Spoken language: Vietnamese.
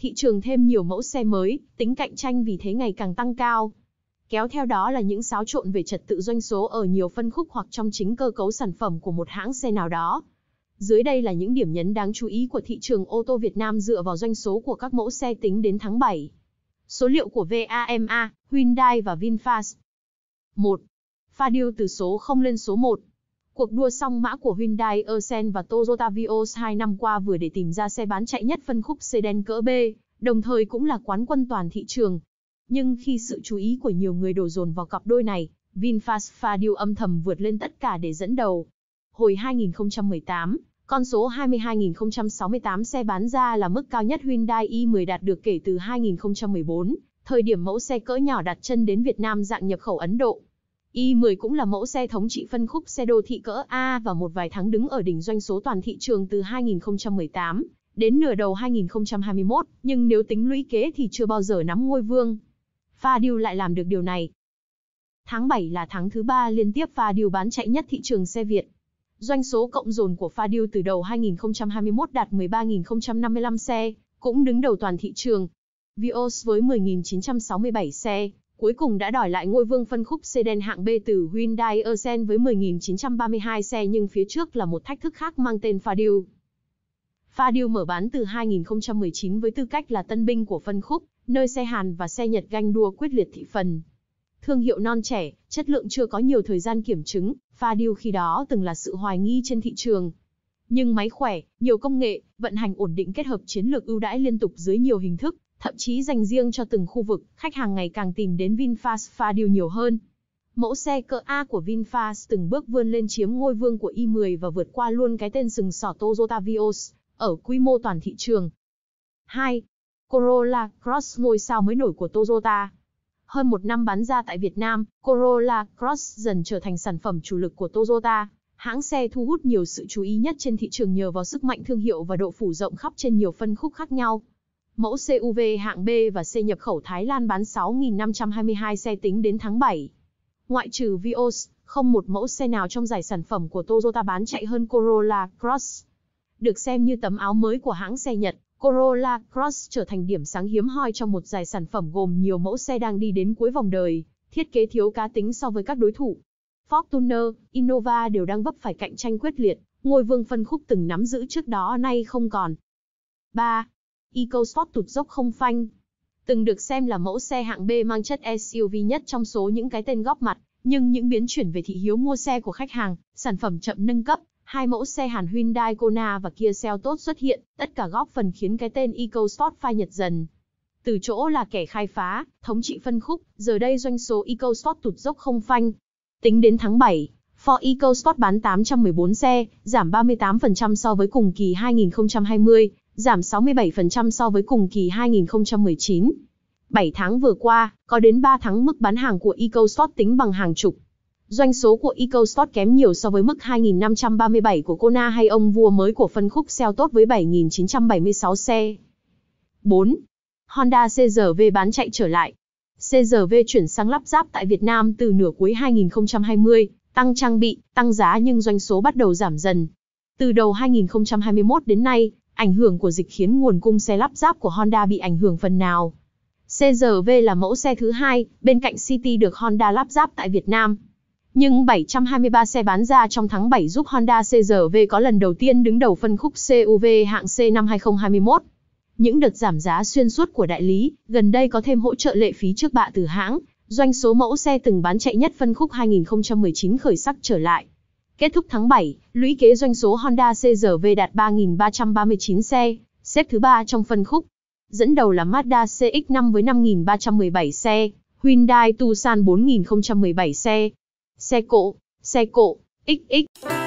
thị trường thêm nhiều mẫu xe mới, tính cạnh tranh vì thế ngày càng tăng cao. Kéo theo đó là những xáo trộn về trật tự doanh số ở nhiều phân khúc hoặc trong chính cơ cấu sản phẩm của một hãng xe nào đó. Dưới đây là những điểm nhấn đáng chú ý của thị trường ô tô Việt Nam dựa vào doanh số của các mẫu xe tính đến tháng 7. Số liệu của VAMA, Hyundai và VinFast. 1. Fadil từ số 0 lên số 1. Cuộc đua song mã của Hyundai Eisen và Toyota Vios 2 năm qua vừa để tìm ra xe bán chạy nhất phân khúc sedan cỡ B, đồng thời cũng là quán quân toàn thị trường. Nhưng khi sự chú ý của nhiều người đổ dồn vào cặp đôi này, VinFast Fadil âm thầm vượt lên tất cả để dẫn đầu. Hồi 2018, con số 22.068 xe bán ra là mức cao nhất Hyundai i10 đạt được kể từ 2014, thời điểm mẫu xe cỡ nhỏ đặt chân đến Việt Nam dạng nhập khẩu Ấn Độ. Y10 cũng là mẫu xe thống trị phân khúc xe đô thị cỡ A và một vài tháng đứng ở đỉnh doanh số toàn thị trường từ 2018 đến nửa đầu 2021, nhưng nếu tính lũy kế thì chưa bao giờ nắm ngôi vương. Fadil lại làm được điều này. Tháng 7 là tháng thứ ba liên tiếp Fadil bán chạy nhất thị trường xe Việt. Doanh số cộng dồn của Fadil từ đầu 2021 đạt 13.055 xe, cũng đứng đầu toàn thị trường. Vios với 10.967 xe, cuối cùng đã đòi lại ngôi vương phân khúc sedan hạng B từ Hyundai Accent với 10.932 xe nhưng phía trước là một thách thức khác mang tên Fadil. Fadil mở bán từ 2019 với tư cách là tân binh của phân khúc, nơi xe Hàn và xe Nhật ganh đua quyết liệt thị phần. Thương hiệu non trẻ, chất lượng chưa có nhiều thời gian kiểm chứng, Fadil khi đó từng là sự hoài nghi trên thị trường. Nhưng máy khỏe, nhiều công nghệ, vận hành ổn định kết hợp chiến lược ưu đãi liên tục dưới nhiều hình thức, thậm chí dành riêng cho từng khu vực, khách hàng ngày càng tìm đến VinFast Pha nhiều hơn. Mẫu xe cỡ A của VinFast từng bước vươn lên chiếm ngôi vương của i10 và vượt qua luôn cái tên sừng sỏ Toyota Vios ở quy mô toàn thị trường. 2. Corolla Cross ngôi sao mới nổi của Toyota. Hơn một năm bán ra tại Việt Nam, Corolla Cross dần trở thành sản phẩm chủ lực của Toyota. Hãng xe thu hút nhiều sự chú ý nhất trên thị trường nhờ vào sức mạnh thương hiệu và độ phủ rộng khắp trên nhiều phân khúc khác nhau. Mẫu CUV hạng B và C nhập khẩu Thái Lan bán 6.522 xe tính đến tháng 7. Ngoại trừ Vios, không một mẫu xe nào trong giải sản phẩm của Toyota bán chạy hơn Corolla Cross. Được xem như tấm áo mới của hãng xe Nhật, Corolla Cross trở thành điểm sáng hiếm hoi trong một giải sản phẩm gồm nhiều mẫu xe đang đi đến cuối vòng đời, thiết kế thiếu cá tính so với các đối thủ. Fortuner, Innova đều đang vấp phải cạnh tranh quyết liệt, ngôi vương phân khúc từng nắm giữ trước đó nay không còn. 3. EcoSport tụt dốc không phanh. Từng được xem là mẫu xe hạng B mang chất SUV nhất trong số những cái tên góp mặt, nhưng những biến chuyển về thị hiếu mua xe của khách hàng, sản phẩm chậm nâng cấp, hai mẫu xe Hàn Hyundai Kona và Kia Seltos xuất hiện, tất cả góp phần khiến cái tên EcoSport phai nhật dần. Từ chỗ là kẻ khai phá, thống trị phân khúc, giờ đây doanh số EcoSport tụt dốc không phanh. Tính đến tháng 7, Ford EcoSport bán 814 xe, giảm 38% so với cùng kỳ 2020, giảm 67% so với cùng kỳ 2019. 7 tháng vừa qua, có đến 3 tháng mức bán hàng của EcoSport tính bằng hàng chục. Doanh số của EcoSport kém nhiều so với mức 2.537 của Kona hay ông vua mới của phân khúc xeo tốt với 7.976 xe. 4. Honda CRV bán chạy trở lại. CRV chuyển sang lắp ráp tại Việt Nam từ nửa cuối 2020, tăng trang bị, tăng giá nhưng doanh số bắt đầu giảm dần. Từ đầu 2021 đến nay, Ảnh hưởng của dịch khiến nguồn cung xe lắp ráp của Honda bị ảnh hưởng phần nào. CRV là mẫu xe thứ hai bên cạnh City được Honda lắp ráp tại Việt Nam. Nhưng 723 xe bán ra trong tháng 7 giúp Honda CRV có lần đầu tiên đứng đầu phân khúc CUV hạng C năm 2021. Những đợt giảm giá xuyên suốt của đại lý, gần đây có thêm hỗ trợ lệ phí trước bạ từ hãng, doanh số mẫu xe từng bán chạy nhất phân khúc 2019 khởi sắc trở lại. Kết thúc tháng 7, lũy kế doanh số Honda CRV đạt 3.339 xe, xếp thứ 3 trong phân khúc. Dẫn đầu là Mazda CX-5 với 5.317 xe, Hyundai Tucson 4.017 xe. Xe cộ, xe cộ, XX.